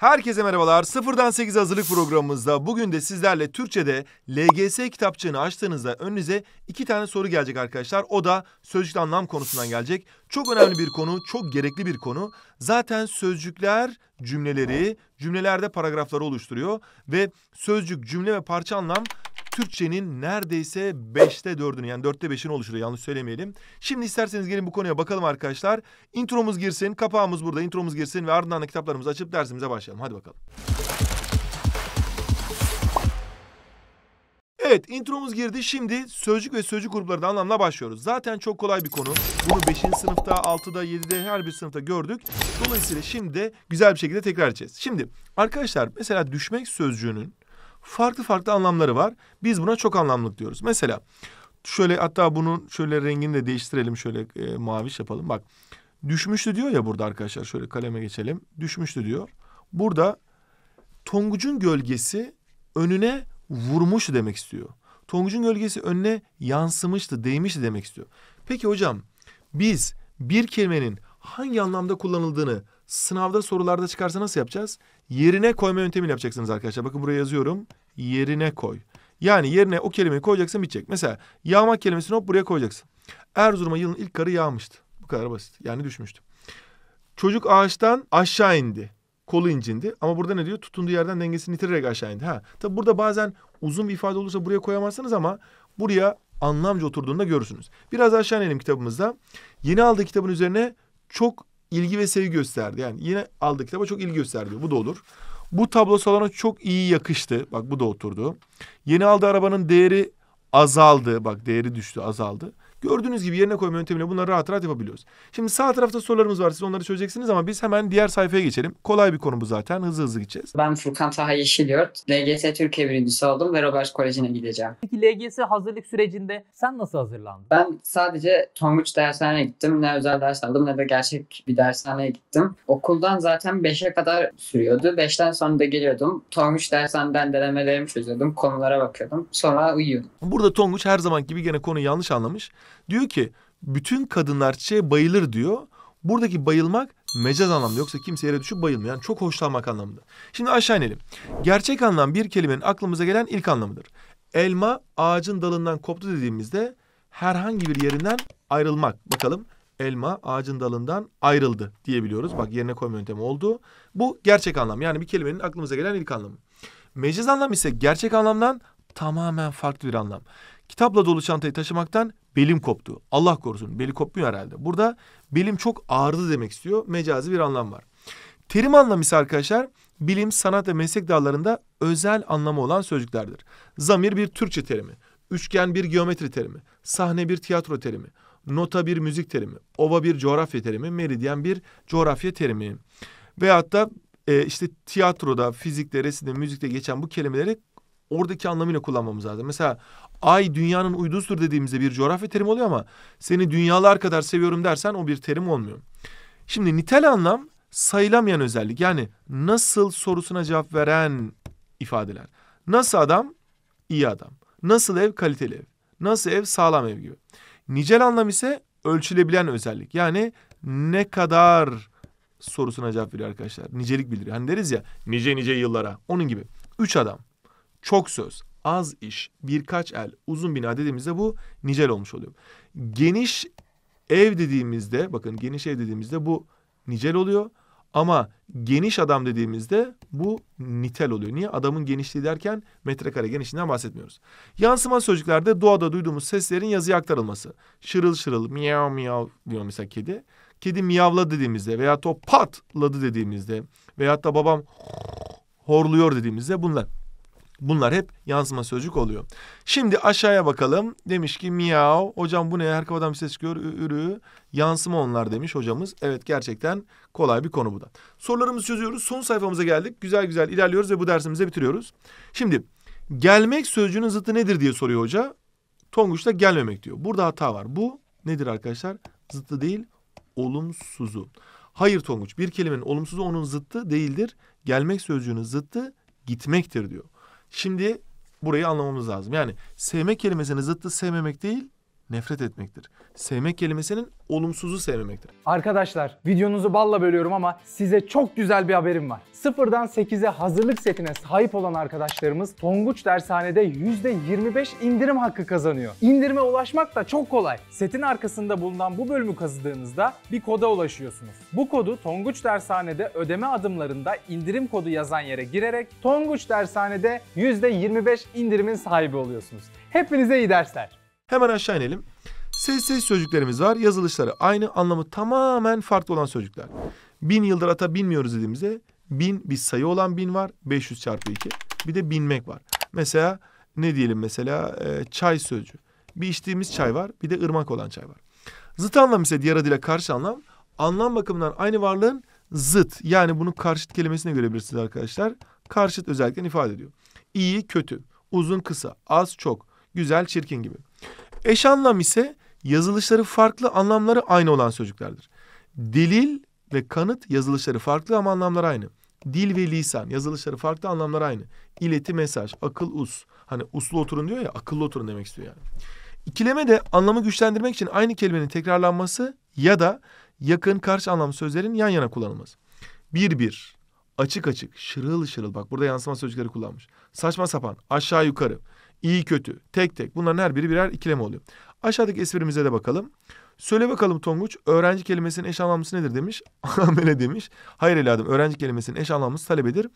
Herkese merhabalar. Sıfırdan 8 hazırlık programımızda bugün de sizlerle Türkçe'de LGS kitapçığını açtığınızda önünüze iki tane soru gelecek arkadaşlar. O da sözcük anlam konusundan gelecek. Çok önemli bir konu, çok gerekli bir konu. Zaten sözcükler cümleleri, cümlelerde paragrafları oluşturuyor ve sözcük, cümle ve parça anlam Türkçenin neredeyse beşte dördünü yani dörtte beşini oluşturuyor yanlış söylemeyelim. Şimdi isterseniz gelin bu konuya bakalım arkadaşlar. Intromuz girsin, kapağımız burada, intromuz girsin ve ardından da kitaplarımızı açıp dersimize başlayalım. Hadi bakalım. Evet intromuz girdi. Şimdi sözcük ve sözcük gruplarının anlamla başlıyoruz. Zaten çok kolay bir konu. Bunu 5. sınıfta, 6'da, 7'de her bir sınıfta gördük. Dolayısıyla şimdi güzel bir şekilde tekrar edeceğiz. Şimdi arkadaşlar mesela düşmek sözcüğünün farklı farklı anlamları var. Biz buna çok anlamlı diyoruz. Mesela şöyle hatta bunun şöyle rengini de değiştirelim. Şöyle e, maviş yapalım. Bak düşmüştü diyor ya burada arkadaşlar. Şöyle kaleme geçelim. Düşmüştü diyor. Burada Tonguç'un gölgesi önüne vurmuş demek istiyor. Tonguç'un gölgesi önüne yansımıştı, değmişti demek istiyor. Peki hocam biz bir kelimenin hangi anlamda kullanıldığını sınavda sorularda çıkarsa nasıl yapacağız? Yerine koyma yöntemiyle yapacaksınız arkadaşlar. Bakın buraya yazıyorum. Yerine koy. Yani yerine o kelimeyi koyacaksın bitecek. Mesela yağmak kelimesini hop buraya koyacaksın. Erzurum'a yılın ilk karı yağmıştı. Bu kadar basit. Yani düşmüştü. Çocuk ağaçtan aşağı indi. Kolu incindi. Ama burada ne diyor? Tutunduğu yerden dengesini yitirerek aşağı indi. Ha. Tabi burada bazen uzun bir ifade olursa buraya koyamazsınız ama buraya anlamca oturduğunda görürsünüz. Biraz aşağı inelim kitabımızda. Yeni aldığı kitabın üzerine çok ilgi ve sevgi gösterdi. Yani yine aldı kitaba çok ilgi gösterdi. Bu da olur. Bu tablo salona çok iyi yakıştı. Bak bu da oturdu. Yeni aldığı arabanın değeri azaldı. Bak değeri düştü azaldı. Gördüğünüz gibi yerine koyma yöntemiyle bunları rahat rahat yapabiliyoruz. Şimdi sağ tarafta sorularımız var. Siz onları çözeceksiniz ama biz hemen diğer sayfaya geçelim. Kolay bir konu bu zaten. Hızlı hızlı gideceğiz. Ben Furkan Taha Yeşilyurt. LGS Türkiye birincisi oldum ve Robert Koleji'ne gideceğim. Peki LGS hazırlık sürecinde sen nasıl hazırlandın? Ben sadece Tonguç dershaneye gittim. Ne özel ders aldım ne de gerçek bir dershaneye gittim. Okuldan zaten 5'e kadar sürüyordu. 5'ten sonra da geliyordum. Tonguç dershaneden denemelerimi çözüyordum. Konulara bakıyordum. Sonra uyuyordum. Burada Tonguç her zaman gibi gene konuyu yanlış anlamış. Diyor ki bütün kadınlar çiçeğe bayılır diyor. Buradaki bayılmak mecaz anlamda yoksa kimse yere düşüp bayılmıyor. Yani çok hoşlanmak anlamında. Şimdi aşağı inelim. Gerçek anlam bir kelimenin aklımıza gelen ilk anlamıdır. Elma ağacın dalından koptu dediğimizde herhangi bir yerinden ayrılmak. Bakalım elma ağacın dalından ayrıldı diyebiliyoruz. Bak yerine koyma yöntemi oldu. Bu gerçek anlam. Yani bir kelimenin aklımıza gelen ilk anlamı. Mecaz anlam ise gerçek anlamdan tamamen farklı bir anlam. Kitapla dolu çantayı taşımaktan belim koptu. Allah korusun beli kopmuyor herhalde. Burada belim çok ağrıdı demek istiyor. Mecazi bir anlam var. Terim anlamı ise arkadaşlar bilim, sanat ve meslek dallarında özel anlamı olan sözcüklerdir. Zamir bir Türkçe terimi, üçgen bir geometri terimi, sahne bir tiyatro terimi, nota bir müzik terimi, ova bir coğrafya terimi, meridyen bir coğrafya terimi. Veyahut da e, işte tiyatroda, fizikte, resimde, müzikte geçen bu kelimeleri oradaki anlamıyla kullanmamız lazım. Mesela ay dünyanın uydusudur dediğimizde bir coğrafya terim oluyor ama seni dünyalar kadar seviyorum dersen o bir terim olmuyor. Şimdi nitel anlam sayılamayan özellik yani nasıl sorusuna cevap veren ifadeler. Nasıl adam? iyi adam. Nasıl ev? Kaliteli ev. Nasıl ev? Sağlam ev gibi. Nicel anlam ise ölçülebilen özellik. Yani ne kadar sorusuna cevap veriyor arkadaşlar. Nicelik bildiriyor. Hani deriz ya nice nice yıllara. Onun gibi. Üç adam çok söz, az iş, birkaç el, uzun bina dediğimizde bu nicel olmuş oluyor. Geniş ev dediğimizde, bakın geniş ev dediğimizde bu nicel oluyor. Ama geniş adam dediğimizde bu nitel oluyor. Niye? Adamın genişliği derken metrekare genişliğinden bahsetmiyoruz. Yansıma sözcüklerde doğada duyduğumuz seslerin yazıya aktarılması. Şırıl şırıl, miyav miyav diyor mesela kedi. Kedi miyavla dediğimizde veya o patladı dediğimizde veyahut da babam horluyor dediğimizde bunlar. Bunlar hep yansıma sözcük oluyor. Şimdi aşağıya bakalım. Demiş ki miyav. Hocam bu ne? Her kafadan bir ses çıkıyor. Ürü. Yansıma onlar demiş hocamız. Evet gerçekten kolay bir konu bu da. Sorularımızı çözüyoruz. Son sayfamıza geldik. Güzel güzel ilerliyoruz ve bu dersimizi bitiriyoruz. Şimdi gelmek sözcüğünün zıttı nedir diye soruyor hoca. Tonguç da gelmemek diyor. Burada hata var. Bu nedir arkadaşlar? Zıttı değil, olumsuzu. Hayır Tonguç, bir kelimenin olumsuzu onun zıttı değildir. Gelmek sözcüğünün zıttı gitmektir diyor. Şimdi burayı anlamamız lazım. Yani sevmek kelimesinin zıttı sevmemek değil, nefret etmektir. Sevmek kelimesinin olumsuzu sevmemektir. Arkadaşlar videonuzu balla bölüyorum ama size çok güzel bir haberim var. Sıfırdan 8'e hazırlık setine sahip olan arkadaşlarımız Tonguç Dershane'de %25 indirim hakkı kazanıyor. İndirime ulaşmak da çok kolay. Setin arkasında bulunan bu bölümü kazıdığınızda bir koda ulaşıyorsunuz. Bu kodu Tonguç Dershane'de ödeme adımlarında indirim kodu yazan yere girerek Tonguç Dershane'de %25 indirimin sahibi oluyorsunuz. Hepinize iyi dersler. Hemen aşağı inelim. Sessiz sözcüklerimiz var. Yazılışları aynı anlamı tamamen farklı olan sözcükler. Bin yıldır ata binmiyoruz dediğimizde bin bir sayı olan bin var. 500 çarpı 2. Bir de binmek var. Mesela ne diyelim mesela ee, çay sözcüğü. Bir içtiğimiz çay var bir de ırmak olan çay var. Zıt anlam ise diğer adıyla karşı anlam. Anlam bakımından aynı varlığın zıt yani bunu karşıt kelimesine görebilirsiniz arkadaşlar. Karşıt özellikle ifade ediyor. İyi, kötü, uzun, kısa, az, çok, güzel, çirkin gibi. Eş anlam ise yazılışları farklı, anlamları aynı olan sözcüklerdir. Delil ve kanıt yazılışları farklı ama anlamları aynı. Dil ve lisan yazılışları farklı, anlamları aynı. İleti, mesaj, akıl, us. Hani uslu oturun diyor ya, akıllı oturun demek istiyor yani. İkileme de anlamı güçlendirmek için aynı kelimenin tekrarlanması ya da yakın karşı anlam sözlerin yan yana kullanılması. Bir bir, açık açık, şırıl şırıl. Bak burada yansıma sözcükleri kullanmış. Saçma sapan, aşağı yukarı. İyi kötü, tek tek bunların her biri birer ikileme oluyor. Aşağıdaki esprimize de bakalım. Söyle bakalım Tonguç, öğrenci kelimesinin eş anlamlısı nedir demiş. amele demiş. Hayır eladım öğrenci kelimesinin eş anlamlısı talebedir.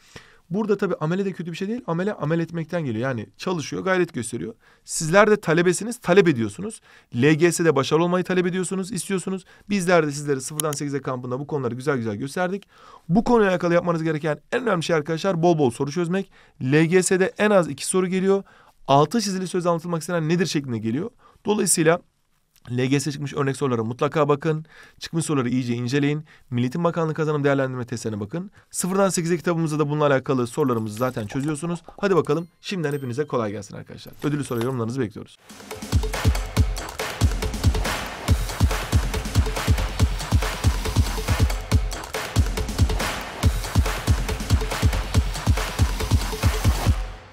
Burada tabii amele de kötü bir şey değil. Amele amel etmekten geliyor. Yani çalışıyor, gayret gösteriyor. Sizler de talebesiniz, talep ediyorsunuz. LGS'de başarılı olmayı talep ediyorsunuz, istiyorsunuz. Bizler de sizlere sıfırdan sekize kampında bu konuları güzel güzel gösterdik. Bu konuya alakalı yapmanız gereken en önemli şey arkadaşlar bol bol soru çözmek. LGS'de en az iki soru geliyor altı çizili söz anlatılmak istenen nedir şeklinde geliyor. Dolayısıyla LGS çıkmış örnek sorulara mutlaka bakın. Çıkmış soruları iyice inceleyin. Milletin Bakanlığı Kazanım Değerlendirme Testlerine bakın. Sıfırdan 8'e kitabımızda da bununla alakalı sorularımızı zaten çözüyorsunuz. Hadi bakalım şimdiden hepinize kolay gelsin arkadaşlar. Ödülü soru yorumlarınızı bekliyoruz.